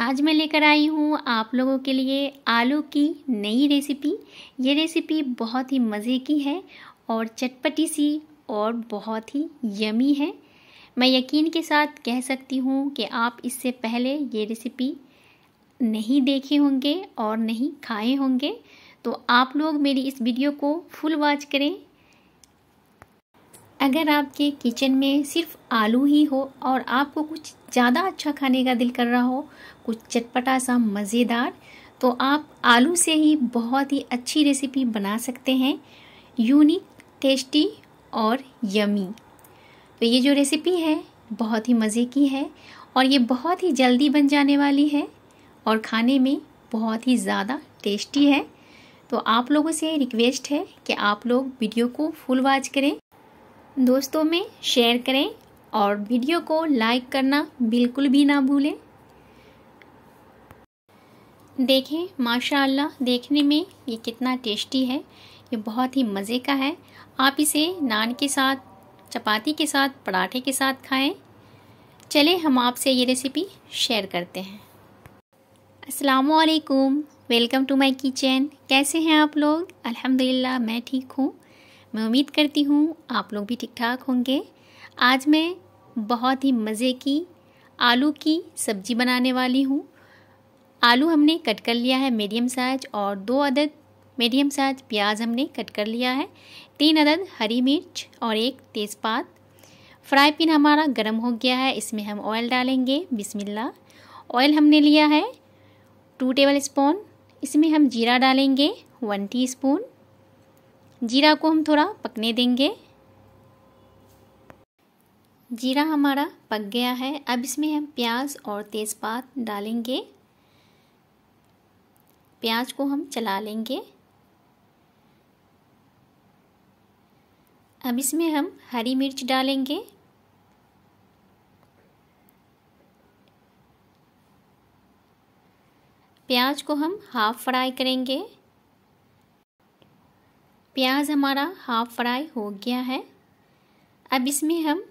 आज मैं लेकर आई हूँ आप लोगों के लिए आलू की नई रेसिपी ये रेसिपी बहुत ही मज़े की है और चटपटी सी और बहुत ही यमी है मैं यकीन के साथ कह सकती हूँ कि आप इससे पहले ये रेसिपी नहीं देखे होंगे और नहीं खाए होंगे तो आप लोग मेरी इस वीडियो को फुल वॉच करें अगर आपके किचन में सिर्फ आलू ही हो और आपको कुछ ज़्यादा अच्छा खाने का दिल कर रहा हो कुछ चटपटा सा मज़ेदार तो आप आलू से ही बहुत ही अच्छी रेसिपी बना सकते हैं यूनिक टेस्टी और यमी तो ये जो रेसिपी है बहुत ही मज़े की है और ये बहुत ही जल्दी बन जाने वाली है और खाने में बहुत ही ज़्यादा टेस्टी है तो आप लोगों से रिक्वेस्ट है कि आप लोग वीडियो को फुल वॉच करें दोस्तों में शेयर करें और वीडियो को लाइक करना बिल्कुल भी ना भूलें देखें माशाल्लाह देखने में ये कितना टेस्टी है ये बहुत ही मज़े का है आप इसे नान के साथ चपाती के साथ पराठे के साथ खाएं चले हम आपसे ये रेसिपी शेयर करते हैं असलकुम वेलकम टू माय किचन कैसे हैं आप लोग अल्हम्दुलिल्लाह मैं ठीक हूँ मैं उम्मीद करती हूँ आप लोग भी ठीक ठाक होंगे आज मैं बहुत ही मज़े की आलू की सब्ज़ी बनाने वाली हूँ आलू हमने कट कर लिया है मीडियम साइज और दो अदद मीडियम साइज प्याज हमने कट कर लिया है तीन अदद हरी मिर्च और एक तेज़पात फ्राई पैन हमारा गर्म हो गया है इसमें हम ऑयल डालेंगे बिस्मिल्ला ऑयल हमने लिया है टू टेबल स्पून इसमें हम जीरा डालेंगे वन टीस्पून जीरा को हम थोड़ा पकने देंगे जीरा हमारा पक गया है अब इसमें हम प्याज और तेज़पात डालेंगे प्याज को हम चला लेंगे अब इसमें हम हरी मिर्च डालेंगे प्याज को हम हाफ़ फ्राई करेंगे प्याज हमारा हाफ़ फ्राई हो गया है अब इसमें हम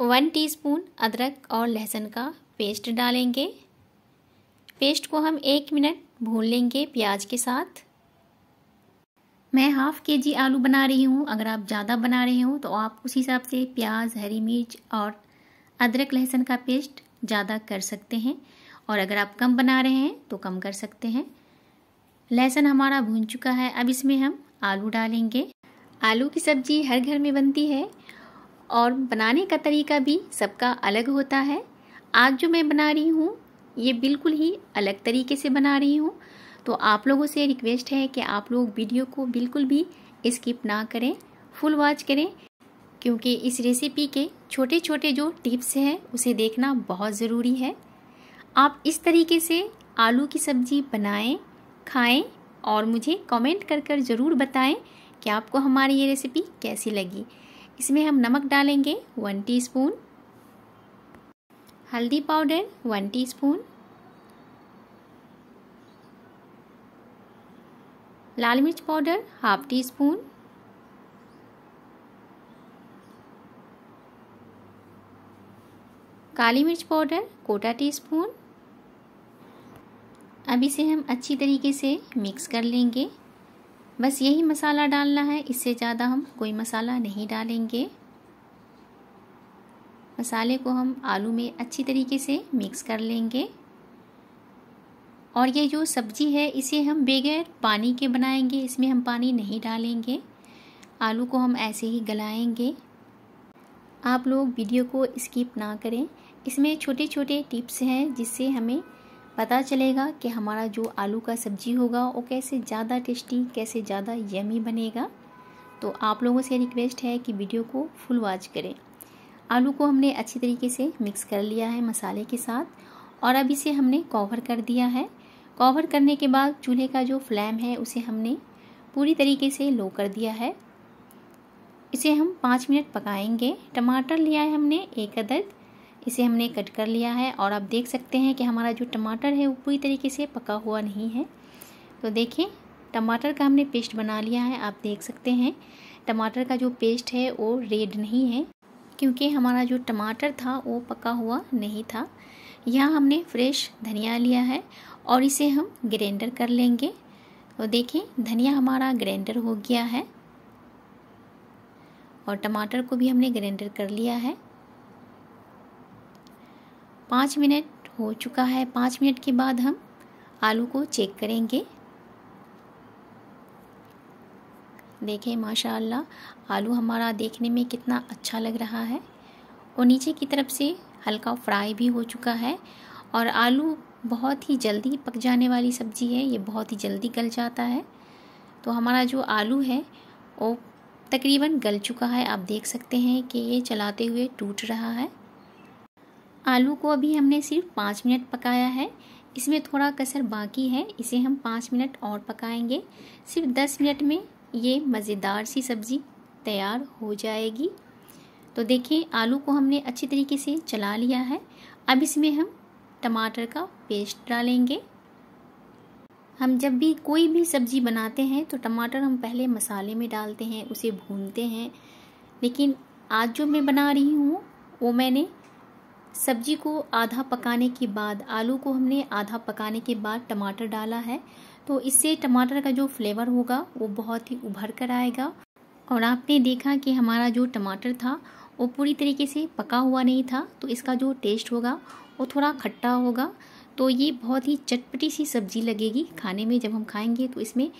वन टीस्पून अदरक और लहसुन का पेस्ट डालेंगे पेस्ट को हम एक मिनट भून लेंगे प्याज के साथ मैं हाफ़ के जी आलू बना रही हूँ अगर आप ज़्यादा बना रहे हो तो आप उस हिसाब से प्याज हरी मिर्च और अदरक लहसुन का पेस्ट ज़्यादा कर सकते हैं और अगर आप कम बना रहे हैं तो कम कर सकते हैं लहसुन हमारा भून चुका है अब इसमें हम आलू डालेंगे आलू की सब्ज़ी हर घर में बनती है और बनाने का तरीका भी सबका अलग होता है आज जो मैं बना रही हूँ ये बिल्कुल ही अलग तरीके से बना रही हूँ तो आप लोगों से रिक्वेस्ट है कि आप लोग वीडियो को बिल्कुल भी स्किप ना करें फुल वॉच करें क्योंकि इस रेसिपी के छोटे छोटे जो टिप्स हैं उसे देखना बहुत ज़रूरी है आप इस तरीके से आलू की सब्ज़ी बनाएं खाएं और मुझे कमेंट कर कर ज़रूर बताएं कि आपको हमारी ये रेसिपी कैसी लगी इसमें हम नमक डालेंगे वन टीस्पून, हल्दी पाउडर वन टीस्पून, लाल मिर्च पाउडर हाफ टी स्पून काली मिर्च पाउडर कोटा टी स्पून अब इसे हम अच्छी तरीके से मिक्स कर लेंगे बस यही मसाला डालना है इससे ज़्यादा हम कोई मसाला नहीं डालेंगे मसाले को हम आलू में अच्छी तरीके से मिक्स कर लेंगे और ये जो सब्ज़ी है इसे हम बगैर पानी के बनाएंगे इसमें हम पानी नहीं डालेंगे आलू को हम ऐसे ही गलाएंगे आप लोग वीडियो को स्किप ना करें इसमें छोटे छोटे टिप्स हैं जिससे हमें पता चलेगा कि हमारा जो आलू का सब्जी होगा वो कैसे ज़्यादा टेस्टी कैसे ज़्यादा यमी बनेगा तो आप लोगों से रिक्वेस्ट है कि वीडियो को फुल वॉच करें आलू को हमने अच्छी तरीके से मिक्स कर लिया है मसाले के साथ और अब इसे हमने कवर कर दिया है कवर करने के बाद चूल्हे का जो फ्लेम है उसे हमने पूरी तरीके से लो कर दिया है इसे हम पाँच मिनट पकाएंगे टमाटर लिया है हमने एक अदद इसे हमने कट कर लिया है और आप देख सकते हैं कि हमारा जो टमाटर है वो पूरी तरीके से पका हुआ नहीं है तो देखें टमाटर का हमने पेस्ट बना लिया है आप देख सकते हैं टमाटर का जो पेस्ट है वो रेड नहीं है क्योंकि हमारा जो टमाटर था वो पका हुआ नहीं था यहाँ हमने फ्रेश धनिया लिया है और इसे हम ग्राइंडर कर लेंगे तो देखें धनिया हमारा ग्राइंडर हो गया है और टमाटर को भी हमने ग्राइंडर कर लिया है पाँच मिनट हो चुका है पाँच मिनट के बाद हम आलू को चेक करेंगे देखें माशाल्लाह आलू हमारा देखने में कितना अच्छा लग रहा है और नीचे की तरफ से हल्का फ्राई भी हो चुका है और आलू बहुत ही जल्दी पक जाने वाली सब्ज़ी है ये बहुत ही जल्दी गल जाता है तो हमारा जो आलू है वो तकरीबन गल चुका है आप देख सकते हैं कि ये चलाते हुए टूट रहा है आलू को अभी हमने सिर्फ पाँच मिनट पकाया है इसमें थोड़ा कसर बाकी है इसे हम पाँच मिनट और पकाएंगे सिर्फ दस मिनट में ये मज़ेदार सी सब्ज़ी तैयार हो जाएगी तो देखिए आलू को हमने अच्छी तरीके से चला लिया है अब इसमें हम टमाटर का पेस्ट डालेंगे हम जब भी कोई भी सब्ज़ी बनाते हैं तो टमाटर हम पहले मसाले में डालते हैं उसे भूनते हैं लेकिन आज जो मैं बना रही हूँ वो मैंने सब्जी को आधा पकाने के बाद आलू को हमने आधा पकाने के बाद टमाटर डाला है तो इससे टमाटर का जो फ्लेवर होगा वो बहुत ही उभर कर आएगा और आपने देखा कि हमारा जो टमाटर था वो पूरी तरीके से पका हुआ नहीं था तो इसका जो टेस्ट होगा वो थोड़ा खट्टा होगा तो ये बहुत ही चटपटी सी सब्ज़ी लगेगी खाने में जब हम खाएंगे तो इसमें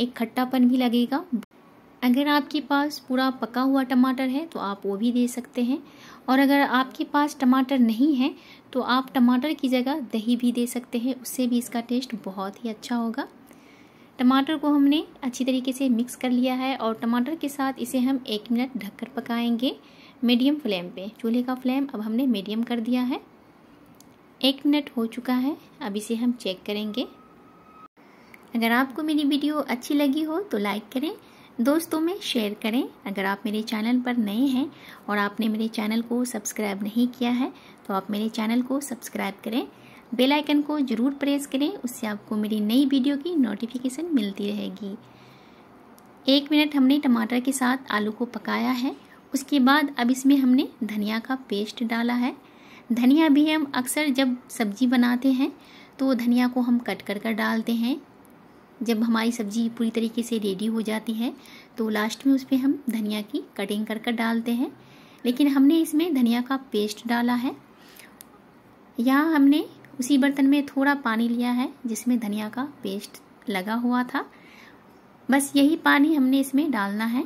एक खट्टापन भी लगेगा अगर आपके पास पूरा पका हुआ टमाटर है तो आप वो भी दे सकते हैं और अगर आपके पास टमाटर नहीं है तो आप टमाटर की जगह दही भी दे सकते हैं उससे भी इसका टेस्ट बहुत ही अच्छा होगा टमाटर को हमने अच्छी तरीके से मिक्स कर लिया है और टमाटर के साथ इसे हम एक मिनट ढककर पकाएंगे मीडियम फ्लेम पे चूल्हे का फ्लेम अब हमने मीडियम कर दिया है एक मिनट हो चुका है अब इसे हम चेक करेंगे अगर आपको मेरी वीडियो अच्छी लगी हो तो लाइक करें दोस्तों में शेयर करें अगर आप मेरे चैनल पर नए हैं और आपने मेरे चैनल को सब्सक्राइब नहीं किया है तो आप मेरे चैनल को सब्सक्राइब करें बेल आइकन को ज़रूर प्रेस करें उससे आपको मेरी नई वीडियो की नोटिफिकेशन मिलती रहेगी एक मिनट हमने टमाटर के साथ आलू को पकाया है उसके बाद अब इसमें हमने धनिया का पेस्ट डाला है धनिया भी हम अक्सर जब सब्जी बनाते हैं तो धनिया को हम कट कर कर डालते हैं जब हमारी सब्ज़ी पूरी तरीके से रेडी हो जाती है तो लास्ट में उस पर हम धनिया की कटिंग कर कर डालते हैं लेकिन हमने इसमें धनिया का पेस्ट डाला है या हमने उसी बर्तन में थोड़ा पानी लिया है जिसमें धनिया का पेस्ट लगा हुआ था बस यही पानी हमने इसमें डालना है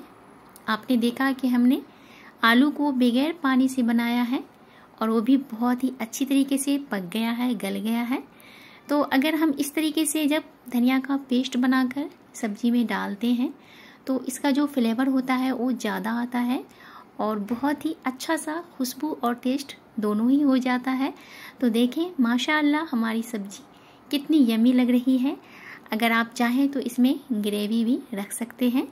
आपने देखा कि हमने आलू को बगैर पानी से बनाया है और वो भी बहुत ही अच्छी तरीके से पक गया है गल गया है तो अगर हम इस तरीके से जब धनिया का पेस्ट बनाकर सब्जी में डालते हैं तो इसका जो फ्लेवर होता है वो ज़्यादा आता है और बहुत ही अच्छा सा खुशबू और टेस्ट दोनों ही हो जाता है तो देखें माशाल्लाह हमारी सब्जी कितनी यमी लग रही है अगर आप चाहें तो इसमें ग्रेवी भी रख सकते हैं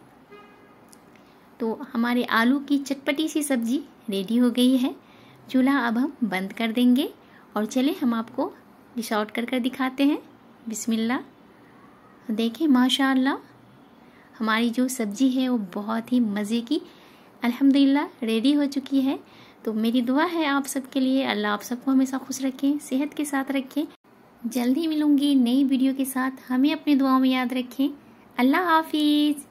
तो हमारे आलू की चटपटी सी सब्जी रेडी हो गई है चूल्हा अब हम बंद कर देंगे और चले हम आपको ये शॉर्ट कर कर दिखाते हैं बिस्मिल्ला तो देखें माशाल्लाह हमारी जो सब्ज़ी है वो बहुत ही मज़े की अल्हम्दुलिल्लाह रेडी हो चुकी है तो मेरी दुआ है आप सबके लिए अल्लाह आप सबको हमेशा खुश रखें सेहत के साथ रखें जल्द ही मिलूँगी नई वीडियो के साथ हमें अपनी दुआओं में याद रखें अल्लाह हाफिज़